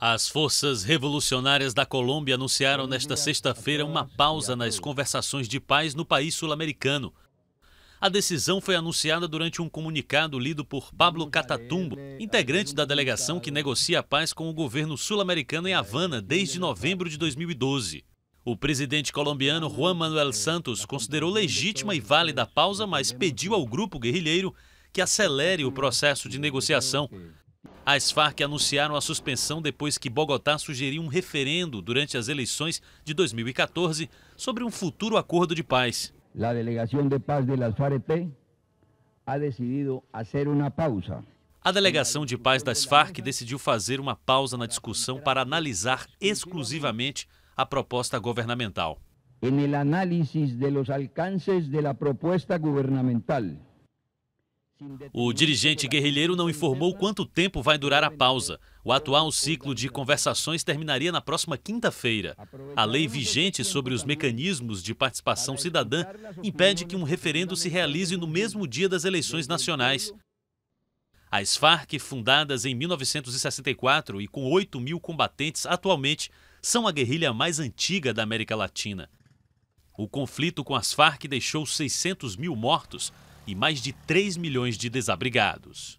As forças revolucionárias da Colômbia anunciaram nesta sexta-feira uma pausa nas conversações de paz no país sul-americano. A decisão foi anunciada durante um comunicado lido por Pablo Catatumbo, integrante da delegação que negocia a paz com o governo sul-americano em Havana desde novembro de 2012. O presidente colombiano Juan Manuel Santos considerou legítima e válida a pausa, mas pediu ao grupo guerrilheiro que acelere o processo de negociação, as Farc anunciaram a suspensão depois que Bogotá sugeriu um referendo durante as eleições de 2014 sobre um futuro acordo de paz. A delegação de paz de las Farc fazer uma pausa. A delegação de paz das Farc decidiu fazer uma pausa na discussão para analisar exclusivamente a proposta governamental. alcances o dirigente guerrilheiro não informou quanto tempo vai durar a pausa. O atual ciclo de conversações terminaria na próxima quinta-feira. A lei vigente sobre os mecanismos de participação cidadã impede que um referendo se realize no mesmo dia das eleições nacionais. As Farc, fundadas em 1964 e com 8 mil combatentes atualmente, são a guerrilha mais antiga da América Latina. O conflito com as Farc deixou 600 mil mortos e mais de 3 milhões de desabrigados.